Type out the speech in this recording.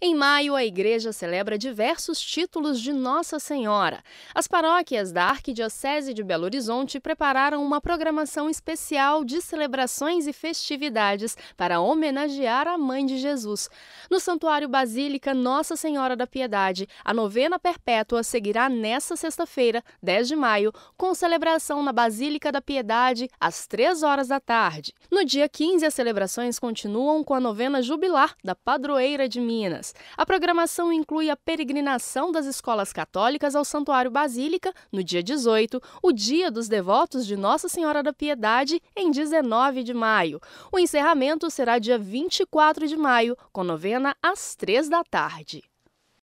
Em maio, a igreja celebra diversos títulos de Nossa Senhora. As paróquias da Arquidiocese de Belo Horizonte prepararam uma programação especial de celebrações e festividades para homenagear a Mãe de Jesus. No Santuário Basílica Nossa Senhora da Piedade, a novena perpétua seguirá nesta sexta-feira, 10 de maio, com celebração na Basílica da Piedade às 3 horas da tarde. No dia 15, as celebrações continuam com a novena jubilar da padroeira de Minas. A programação inclui a peregrinação das escolas católicas ao Santuário Basílica, no dia 18, o Dia dos Devotos de Nossa Senhora da Piedade, em 19 de maio. O encerramento será dia 24 de maio, com novena às 3 da tarde.